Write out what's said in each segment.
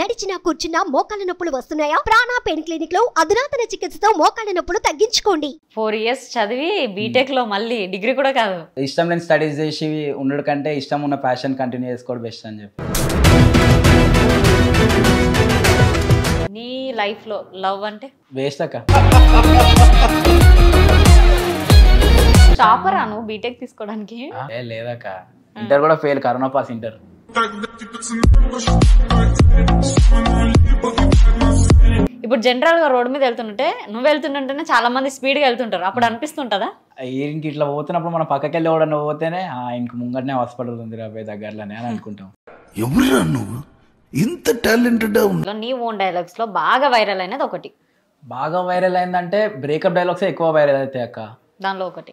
నడిచినా కూర్చున్నా మోకాళ్ళ నొప్పులు వస్తున్నాయా ప్రాణా పెయిన్ క్లినిక్ లో అధునాతన చికిత్సతో మోకాళ్ళ నొప్పులు తగ్గించుకోండి ఫోర్ ఇయర్స్ చదివి బీటెక్ లో మళ్ళీ డిగ్రీ కూడా కాదు ఇష్టం లేని స్టడీస్ చేసి ఉండడం కంటే ఇష్టం ఉన్న ప్యాషన్ కంటిన్యూ చేసుకోవడం బెస్ట్ అని చెప్పి నీ లైఫ్ లో లవ్ అంటే వేస్ట్ అక్క షాపరా నువ్వు బీటెక్ తీసుకోవడానికి లేదక్క ఇంటర్ కూడా ఫెయిల్ కరోనా పాస్ ఇంటర్ ఇప్పుడు జనరల్ గా రోడ్డు మీద వెళ్తుంటే నువ్వు వెళ్తుంటే చాలా మంది స్పీడ్ గా వెళ్తుంటారు అప్పుడు అనిపిస్తుంటదా ఇంక ఇట్లా పోతున్నప్పుడు మన పక్కకి వెళ్ళి ఎవడన్నా పోతేనే ఇంక ముంగటనే హాస్పిటల్ ఉంది రాబోయే దగ్గరలోనే అని అనుకుంటాం ఎవరు నువ్వు ఇంత టాలెంటెడ్ నీ ఓన్ డైలాగ్స్ లో బాగా వైరల్ అయినది ఒకటి బాగా వైరల్ అయిందంటే బ్రేకప్ డైలాగ్స్ ఎక్కువ వైరల్ అవుతాయి అక్క దానిలో ఒకటి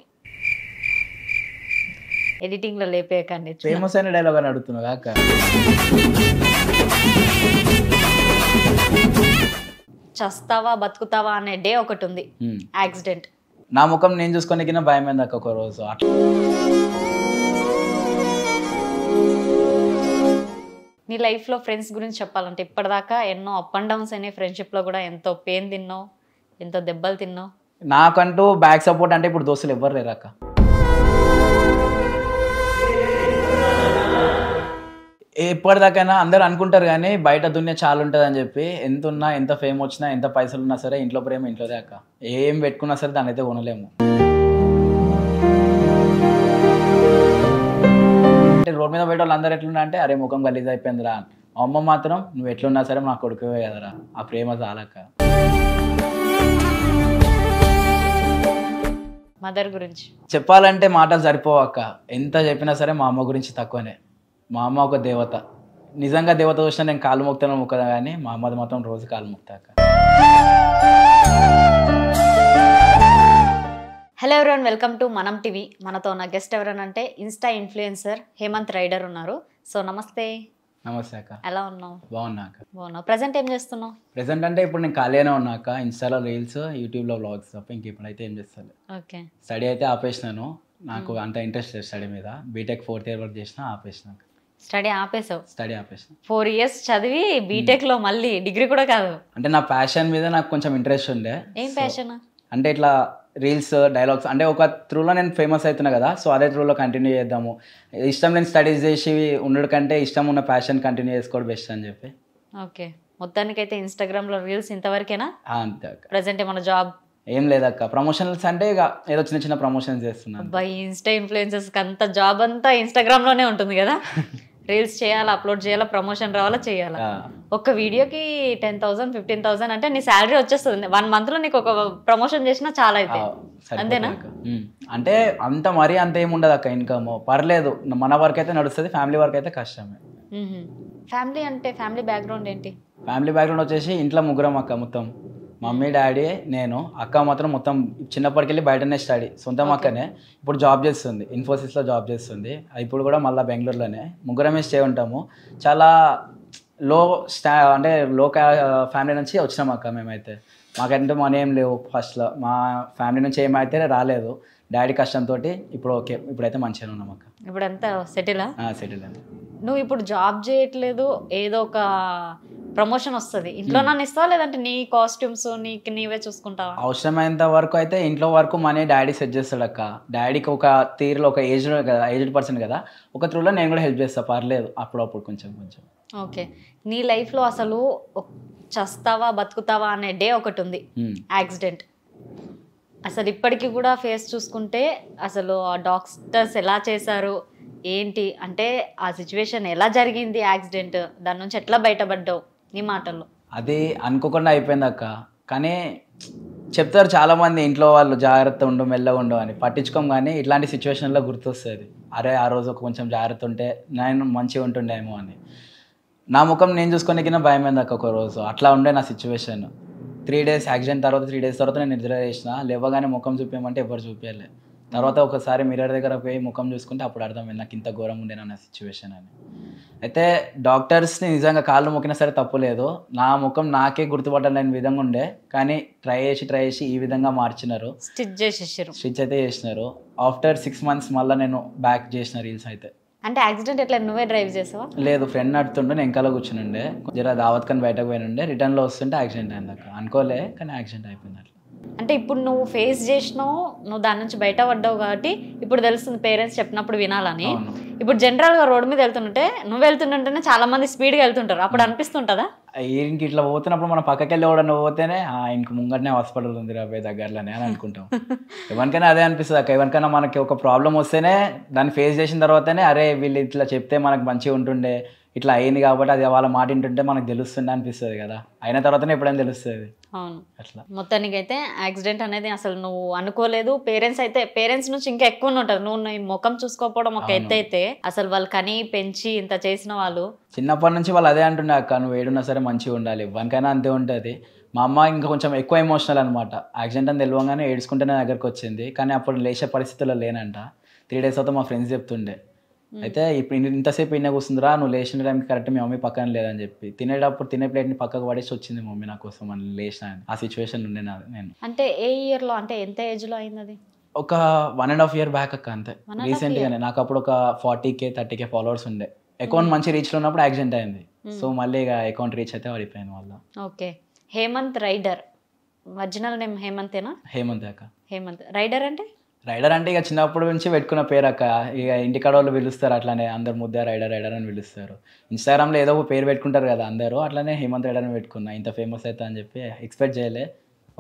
ఎడిటింగ్ లో లేపేయకండి ఫేమస్ అయిన డైలాగ్ అని అడుగుతున్నా అక్క చస్తావా బతుకుతావా అనే డే ఒకటి ఉంది యాక్సిడెంట్ నా ముఖం నేను చూసుకొని భయం అయింది అక్క ఒక రోజు నీ లైఫ్లో ఫ్రెండ్స్ గురించి చెప్పాలంటే ఇప్పటిదాకా ఎన్నో అప్ అండ్ డౌన్స్ అయినాయి ఫ్రెండ్షిప్లో కూడా ఎంతో పెయిన్ తిన్నావు ఎంతో దెబ్బలు తిన్నావు నాకంటూ బ్యాక్ సపోర్ట్ అంటే ఇప్పుడు దోస్తులు ఎవ్వరు లేరు అక్క అయినా అందరూ అనుకుంటారు కానీ బయట దున్నే చాలా ఉంటుంది అని చెప్పి ఎంత ఉన్నా ఎంత ఫేమ్ వచ్చినా ఎంత పైసలు ఉన్నా సరే ఇంట్లో ప్రేమ ఇంట్లో అక్క ఏం పెట్టుకున్నా సరే దాని అయితే కొనలేము అంటే రోడ్ మీద పోయే వాళ్ళు అందరూ ఎట్లున్నా అంటే అరే ముఖం గలీజ్ అయిపోయిందిరా అమ్మ మాత్రం నువ్వు ఎట్లున్నా సరే మా కొడుకువే కదరా ఆ ప్రేమ చాలక్క మదర్ గురించి చెప్పాలంటే మాటలు సరిపోవక్క ఎంత చెప్పినా సరే మా అమ్మ గురించి తక్కువనే మా అమ్మ ఒక దేవత నిజంగా దేవత చూసినా నేను కాలు మొక్తాను మొక్కదా కానీ మా అమ్మది మాత్రం రోజు కాలు మొక్తాక హలో ఎవరన్ వెల్కమ్ టు మనం టీవీ మనతో ఉన్న గెస్ట్ అంటే ఇన్స్టా ఇన్ఫ్లుయెన్సర్ హేమంత్ రైడర్ ఉన్నారు సో నమస్తే నమస్తే అక్క ఎలా ఉన్నావు బాగున్నాక బాగున్నావు ప్రజెంట్ ఏం చేస్తున్నావు ప్రెసెంట్ అంటే ఇప్పుడు నేను ఖాళీనే ఉన్నాక ఇన్స్టాలో రీల్స్ యూట్యూబ్లో బ్లాగ్స్ తప్ప ఇంకెప్పుడైతే ఏం చేస్తాను ఓకే స్టడీ అయితే ఆపేసినాను నాకు అంత ఇంట్రెస్ట్ లేదు స్టడీ మీద బీటెక్ ఫోర్త్ ఇయర్ వరకు చేసిన ఆపేసినాక స్టడీ ఆపేసావు స్టడీ ఆపేసాను ఫోర్ ఇయర్స్ చదివి బీటెక్ లో మళ్ళీ డిగ్రీ కూడా కాదు అంటే నా ప్యాషన్ మీద నాకు కొంచెం ఇంట్రెస్ట్ ఉండే ఏం ప్యాషన్ అంటే ఇట్లా రీల్స్ డైలాగ్స్ అంటే ఒక త్రూలో నేను ఫేమస్ అవుతున్నా కదా సో అదే త్రూలో కంటిన్యూ చేద్దాము ఇష్టం లేని స్టడీస్ చేసి ఉండడం కంటే ఇష్టం ఉన్న ప్యాషన్ కంటిన్యూ చేసుకోవడం బెస్ట్ అని చెప్పి ఓకే మొత్తానికైతే లో రీల్స్ ఇంతవరకేనా ప్రెసెంట్ మన ఏమైనా జాబ్ ఏం లేదక్క ప్రమోషన్స్ అంటే ఇక ఏదో చిన్న చిన్న ప్రమోషన్స్ చేస్తున్నాను బై ఇన్స్టా ఇన్ఫ్లుయెన్సెస్ అంత జాబ్ అంతా లోనే ఉంటుంది కదా రీల్స్ చేయాలా అప్లోడ్ చేయాలా ప్రమోషన్ రావాలా చేయాలా ఒక వీడియోకి టెన్ థౌసండ్ ఫిఫ్టీన్ థౌసండ్ అంటే నీ శాలరీ వచ్చేస్తుంది వన్ మంత్ లో నీకు ఒక ప్రమోషన్ చేసినా చాలా అయితే అంతేనా అంటే అంత మరీ అంత ఏముండదు అక్క ఇన్కమ్ పర్లేదు మన వర్క్ అయితే నడుస్తుంది ఫ్యామిలీ వర్క్ అయితే కష్టమే ఫ్యామిలీ అంటే ఫ్యామిలీ బ్యాక్గ్రౌండ్ ఏంటి ఫ్యామిలీ బ్యాక్గ్రౌండ్ వచ్చేసి ఇంట్లో ముగ్గురం అక్క మొత్తం మమ్మీ డాడీ నేను అక్క మాత్రం మొత్తం చిన్నప్పటికెళ్ళి బయటనే స్టడీ సొంతం అక్కనే ఇప్పుడు జాబ్ చేస్తుంది ఇన్ఫోసిస్లో జాబ్ చేస్తుంది ఇప్పుడు కూడా మళ్ళీ బెంగళూరులోనే ముగ్గురమే స్టే ఉంటాము చాలా లో స్టా అంటే లో ఫ్యామిలీ నుంచి వచ్చినాం అక్క మేమైతే మాకంటే మనీ ఏం లేవు ఫస్ట్లో మా ఫ్యామిలీ నుంచి ఏమైతే రాలేదు డాడీ కష్టంతో ఇప్పుడు ఓకే ఇప్పుడైతే మంచిగా ఉన్నాం అక్క ఇప్పుడు ఎంత సెటిలా సెటిల్ అండి నువ్వు ఇప్పుడు జాబ్ చేయట్లేదు ఏదో ఒక ప్రమోషన్ వస్తుంది ఇంట్లో నన్ను ఇస్తావా లేదంటే నీ కాస్ట్యూమ్స్ నీకు నీవే చూసుకుంటావా అవసరమైనంత వరకు అయితే ఇంట్లో వరకు మనీ డాడీ సెట్ చేస్తాడు అక్క డాడీకి ఒక తీరులో ఒక ఏజ్డ్ కదా ఏజ్డ్ పర్సన్ కదా ఒక త్రూలో నేను కూడా హెల్ప్ చేస్తాను పర్లేదు అప్పుడప్పుడు కొంచెం కొంచెం ఓకే నీ లైఫ్లో అసలు చస్తావా బతుకుతావా అనే డే ఒకటి ఉంది యాక్సిడెంట్ అసలు ఇప్పటికీ కూడా ఫేస్ చూసుకుంటే అసలు ఆ డాక్టర్స్ ఎలా చేశారు ఏంటి అంటే ఆ సిచ్యువేషన్ ఎలా జరిగింది యాక్సిడెంట్ దాని నుంచి ఎట్లా బయటపడ్డావు నీ మాటల్లో అది అనుకోకుండా అయిపోయింది అక్క కానీ చెప్తారు చాలామంది ఇంట్లో వాళ్ళు జాగ్రత్త ఉండు మెల్లగా ఉండు అని పట్టించుకోం కానీ ఇట్లాంటి సిచ్యువేషన్లో గుర్తొస్తుంది అరే ఆ రోజు కొంచెం జాగ్రత్త ఉంటే నేను మంచిగా ఉంటుండేమో అని నా ముఖం నేను చూసుకునే కింద భయమైంది అక్క ఒక రోజు అట్లా ఉండే నా సిచ్యువేషన్ త్రీ డేస్ యాక్సిడెంట్ తర్వాత త్రీ డేస్ తర్వాత నేను నిద్ర చేసిన లేవగానే ముఖం చూపించమంటే ఎవరు చూపించలే తర్వాత ఒకసారి మిర్రర్ దగ్గర పోయి ముఖం చూసుకుంటే అప్పుడు అర్థమైంది నాకు ఇంత ఘోరం ఉండే నా సిచ్యువేషన్ అని అయితే డాక్టర్స్ని నిజంగా కాళ్ళు మొక్కినా సరే తప్పు లేదు నా ముఖం నాకే గుర్తుపట్టలేని విధంగా ఉండే కానీ ట్రై చేసి ట్రై చేసి ఈ విధంగా మార్చినారు స్టిచ్ చేసేసారు స్టిచ్ అయితే చేసినారు ఆఫ్టర్ సిక్స్ మంత్స్ మళ్ళీ నేను బ్యాక్ చేసిన రీల్స్ అయితే అంటే యాక్సిడెంట్ ఎట్లా నువ్వే డ్రైవ్ చేసావా లేదు ఫ్రెండ్ నడుతుండే నేను వెనకాల కూర్చునుండే జర దావత్ కానీ బయటకు రిటర్న్ రిటర్న్లో వస్తుంటే యాక్సిడెంట్ అయింది అక్క అనుకోలే కానీ యాక్సిడెంట్ అయిపోయింది అట్లా అంటే ఇప్పుడు నువ్వు ఫేస్ చేసినావు నువ్వు దాని నుంచి బయట పడ్డావు కాబట్టి ఇప్పుడు తెలుస్తుంది పేరెంట్స్ చెప్పినప్పుడు వినాలని ఇప్పుడు జనరల్గా రోడ్డు మీద వెళ్తుంటే నువ్వు వెళ్తుంటుంటేనే చాలా మంది స్పీడ్గా వెళ్తుంటారు అప్పుడు అనిపిస్తుంటుందా ఇంక ఇట్లా పోతున్నప్పుడు మనం పక్కకి వెళ్ళి ఎవడన్నా పోతేనే ఇంక ముంగటనే హాస్పిటల్ ఉంది రాబోయే దగ్గరలోనే అని అనుకుంటాం ఎవరికైనా అదే అనిపిస్తుంది అక్క ఎవరికైనా మనకి ఒక ప్రాబ్లం వస్తేనే దాన్ని ఫేస్ చేసిన తర్వాతనే అరే వీళ్ళు ఇట్లా చెప్తే మనకు మంచిగా ఉంటుండే ఇట్లా అయింది కాబట్టి అది వాళ్ళ మాట వింటుంటే మనకు తెలుస్తుంది అనిపిస్తుంది కదా అయిన తర్వాతనే ఎప్పుడైనా తెలుస్తుంది అవును అట్లా మొత్తానికి అయితే యాక్సిడెంట్ అనేది అసలు నువ్వు అనుకోలేదు పేరెంట్స్ అయితే పేరెంట్స్ నుంచి ఇంకా ఎక్కువ ఉంటారు నువ్వు నీ ముఖం చూసుకోకపోవడం ఒక ఎత్తు అయితే అసలు వాళ్ళు కని పెంచి ఇంత చేసిన వాళ్ళు చిన్నప్పటి నుంచి వాళ్ళు అదే అంటుండే అక్క నువ్వు ఏడున్నా సరే మంచిగా ఉండాలి ఇవ్వనికైనా అంతే ఉంటుంది మా అమ్మ ఇంకా కొంచెం ఎక్కువ ఎమోషనల్ అనమాట యాక్సిడెంట్ అని తెలియగానే ఏడుచుకుంటే నా దగ్గరకు వచ్చింది కానీ అప్పుడు లేచే పరిస్థితుల్లో లేనంట త్రీ డేస్ తర్వాత మా ఫ్రెండ్స్ చెప్తుండే అయితే ఇప్పుడు ఇంతసేపు ఇన్న కూర్చుందిరా నువ్వు లేచిన టైంకి కరెక్ట్ మీ మమ్మీ పక్కన లేదని చెప్పి తినేటప్పుడు తినే ప్లేట్ని పక్కకు పడేసి వచ్చింది మమ్మీ నా కోసం అని లేచిన ఆ సిచ్యువేషన్ ఉండే నాది నేను అంటే ఏ ఇయర్లో అంటే ఎంత ఏజ్లో అయింది ఒక one and half year back అక్క అంతే గానే నాకు అప్పుడు ఒక forty K thirty K followers ఉండే అకౌంట్ మంచి రీచ్లో ఉన్నప్పుడు యాక్సిడెంట్ అయింది సో మళ్ళీ ఇక అకౌంట్ రీచ్ అయితే పడిపోయింది వల్ల okay Hemanth rider original name హేమంతేనా హేమంత్ అక్క హేమంత్ రైడర్ అంటే రైడర్ అంటే ఇక చిన్నప్పటి నుంచి పెట్టుకున్న పేరు అక్క ఇక ఇంటికాడ వాళ్ళు పిలుస్తారు అట్లానే అందరు ముద్ద రైడర్ రైడర్ అని పిలుస్తారు ఇన్స్టాగ్రామ్లో ఏదో ఒక పేరు పెట్టుకుంటారు కదా అందరూ అట్లానే హేమంత్ రైడర్ అని పెట్టుకున్నా ఇంత ఫేమస్ అవుతా అని చెప్పి ఎక్స్పెక్ట్ చేయలే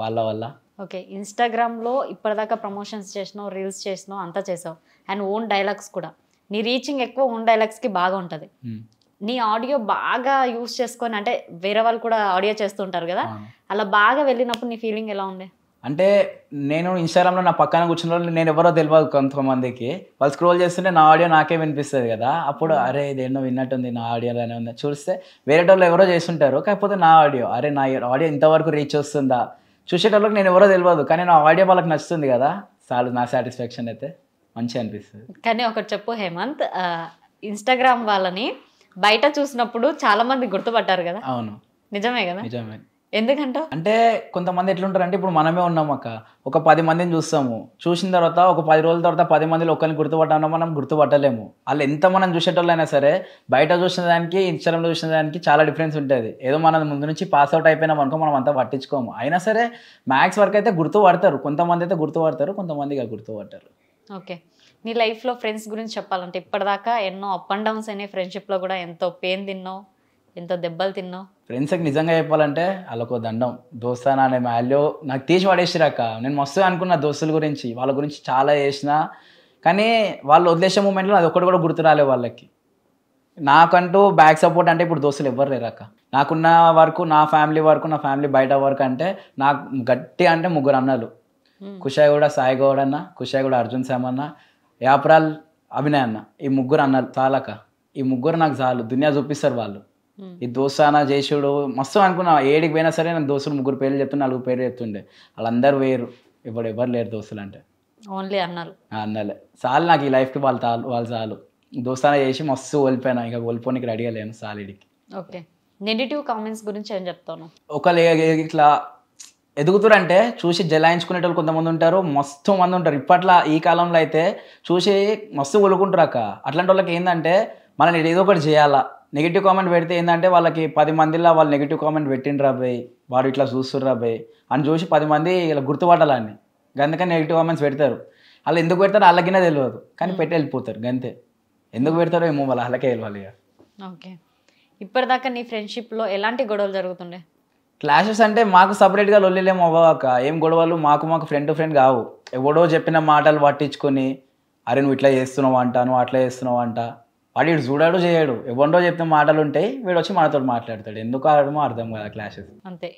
వాళ్ళ వల్ల ఓకే ఇన్స్టాగ్రామ్లో ఇప్పటిదాకా ప్రమోషన్స్ చేసినావు రీల్స్ చేసినావు అంతా చేసావు అండ్ ఓన్ డైలాగ్స్ కూడా నీ రీచింగ్ ఎక్కువ ఓన్ డైలాగ్స్కి బాగా ఉంటుంది hmm. నీ ఆడియో బాగా యూస్ చేసుకొని అంటే వేరే వాళ్ళు కూడా ఆడియో చేస్తుంటారు కదా అలా బాగా వెళ్ళినప్పుడు నీ ఫీలింగ్ ఎలా ఉండే అంటే నేను ఇన్స్టాగ్రామ్లో నా పక్కన కూర్చున్న వాళ్ళు నేను ఎవరో తెలియదు కొంతమందికి వాళ్ళు స్క్రోల్ చేస్తుంటే నా ఆడియో నాకే వినిపిస్తుంది కదా అప్పుడు hmm. అరే ఎన్నో విన్నట్టుంది నా అనే ఉంది చూస్తే వేరే వాళ్ళు ఎవరో చేస్తుంటారు కాకపోతే నా ఆడియో అరే నా ఆడియో ఇంతవరకు రీచ్ వస్తుందా చూసేటోళ్ళకి నేను ఎవరో తెలియదు కానీ నా ఆడియో వాళ్ళకి నచ్చుతుంది కదా చాలు నా సాటిస్ఫాక్షన్ అయితే మంచి అనిపిస్తుంది కానీ ఒకటి చెప్పు హేమంత్ ఇన్స్టాగ్రామ్ వాళ్ళని బయట చూసినప్పుడు చాలామంది గుర్తుపట్టారు కదా అవును నిజమే కదా నిజమే ఎందుకంట అంటే కొంతమంది ఎట్లుంటారంటే ఇప్పుడు మనమే ఉన్నాం అక్క ఒక పది మందిని చూస్తాము చూసిన తర్వాత ఒక పది రోజుల తర్వాత పది మందిలో ఒకరిని గుర్తుపట్టామన్నా మనం గుర్తుపట్టలేము వాళ్ళు ఎంత మనం చూసేటోళ్ళైనా సరే బయట చూసిన దానికి ఇన్స్టాగ్రామ్లో చూసిన దానికి చాలా డిఫరెన్స్ ఉంటుంది ఏదో మనం ముందు నుంచి పాస్అవుట్ అయిపోయినాం అనుకో మనం అంతా పట్టించుకోము అయినా సరే మ్యాథ్స్ వరకు అయితే గుర్తుపడతారు కొంతమంది అయితే గుర్తుపడతారు కొంతమంది ఇక గుర్తుపడతారు ఓకే నీ లైఫ్లో ఫ్రెండ్స్ గురించి చెప్పాలంటే ఇప్పటిదాకా ఎన్నో అప్ అండ్ డౌన్స్ అనే ఫ్రెండ్షిప్లో కూడా ఎంతో పెయిన్ తిన్నావు ఎంత దెబ్బలు తిన్నావు ఫ్రెండ్స్కి నిజంగా చెప్పాలంటే వాళ్ళకు దండం దోస్తానా అనే వాల్యూ నాకు తీసి పడేసిరాక నేను మస్తు అనుకున్న దోస్తుల గురించి వాళ్ళ గురించి చాలా చేసిన కానీ వాళ్ళు వదిలేసే మూమెంట్లో అది ఒక్కటి కూడా గుర్తు రాలే వాళ్ళకి నాకంటూ బ్యాక్ సపోర్ట్ అంటే ఇప్పుడు దోస్తులు ఎవ్వరు లేరాక నాకున్న వరకు నా ఫ్యామిలీ వరకు నా ఫ్యామిలీ బయట వరకు అంటే నాకు గట్టి అంటే ముగ్గురు అన్నలు కుషాయి కూడా సాయి గౌడ్ అన్న కుషాయి కూడా అర్జున్ శామ్ అన్న యాప్రాల్ అభినయ్ అన్న ఈ ముగ్గురు అన్నలు చాలాక ఈ ముగ్గురు నాకు చాలు దునియా చూపిస్తారు వాళ్ళు ఈ దోసానా చేసాడు మస్తు అనుకున్నా ఏడికి పోయినా సరే నేను దోస్తులు ముగ్గురు పేర్లు చెప్తున్నా నాలుగు పేర్లు చెప్తుండే వాళ్ళందరూ వేరు ఇప్పుడు ఎవరు లేరు దోస్తులు అంటే ఓన్లీ అన్నారు అన్నలే చాలు నాకు ఈ లైఫ్కి వాళ్ళు చాలు వాళ్ళు చాలు దోస్తాన చేసి మస్తు ఓల్పోయినా ఇంకా ఓలిపోనికి రెడీగా లేను సాలిడికి ఓకే నెగిటివ్ కామెంట్స్ గురించి ఏం చెప్తాను ఒకళ్ళు ఇట్లా ఎదుగుతురంటే చూసి జలాయించుకునేటోళ్ళు కొంతమంది ఉంటారు మస్తు మంది ఉంటారు ఇప్పట్లో ఈ కాలంలో అయితే చూసి మస్తు ఒలుకుంటారు అక్క అట్లాంటి వాళ్ళకి ఏంటంటే మనల్ని ఏదో ఒకటి చేయాలా నెగిటివ్ కామెంట్ పెడితే ఏంటంటే వాళ్ళకి పది మందిలో వాళ్ళు నెగిటివ్ కామెంట్ పెట్టిండ్రు బాయ్ వాడు ఇట్లా చూస్తుర్రా బాయ్ అని చూసి పది మంది ఇలా గుర్తుపట్టాలని అందుకని నెగిటివ్ కామెంట్స్ పెడతారు వాళ్ళు ఎందుకు పెడతారు వాళ్ళకినే తెలియదు కానీ hmm. పెట్టి వెళ్ళిపోతారు గంతే ఎందుకు పెడతారో ఏమో వాళ్ళ వాళ్ళకే వెళ్ళాలి ఓకే ఇప్పటిదాకా నీ ఫ్రెండ్షిప్లో ఎలాంటి గొడవలు జరుగుతుండే క్లాషెస్ అంటే మాకు సపరేట్గా లొల్లిలేము అవ్వక ఏం గొడవలు మాకు మాకు ఫ్రెండ్ టు ఫ్రెండ్ కావు ఎవడో చెప్పిన మాటలు పట్టించుకొని అరే నువ్వు ఇట్లా చేస్తున్నావు అంట నువ్వు అట్లా చేస్తున్నావు అంట వాడు ఇటు చూడాడు చేయడు ఇవ్వండో చెప్తే మాటలు ఉంటాయి వీడు వచ్చి మనతో మాట్లాడతాడు ఎందుకు ఆడమో అర్థం కదా క్లాషెస్ అంతే